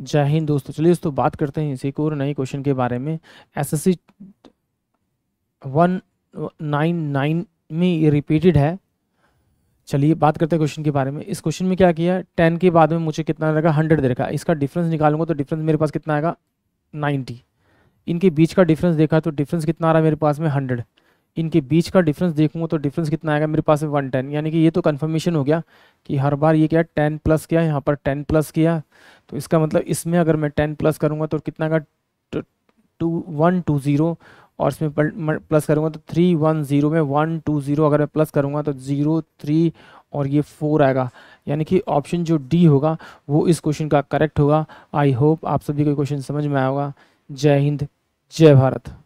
जय हिंद दोस्तों चलिए दोस्तों बात करते हैं इसी को और नए क्वेश्चन के बारे में एसएससी वन नाइन नाइन में ये रिपीटेड है चलिए बात करते हैं क्वेश्चन के बारे में इस क्वेश्चन में क्या किया टेन के बाद में मुझे कितना रहेगा हंड्रेड दे रखा इसका डिफरेंस निकालूंगा तो डिफरेंस मेरे पास कितना आएगा नाइन्टी इनके बीच का डिफरेंस देखा तो डिफरेंस कितना आ रहा है मेरे पास में हंड्रेड इनके बीच का डिफरेंस देखूंगा तो डिफरेंस कितना आएगा मेरे पास वन टेन यानी कि ये तो कन्फर्मेशन हो गया कि हर बार ये क्या टेन प्लस किया यहाँ पर टेन प्लस किया तो इसका मतलब इसमें अगर मैं टेन प्लस करूँगा तो कितना का टू वन टू ज़ीरो और इसमें प्लस करूँगा तो थ्री वन ज़ीरो में वन टू ज़ीरो अगर मैं प्लस करूँगा तो ज़ीरो थ्री और ये फोर आएगा यानी कि ऑप्शन जो डी होगा वो इस क्वेश्चन का करेक्ट होगा आई होप आप सभी को क्वेश्चन समझ में आएगा जय हिंद जय भारत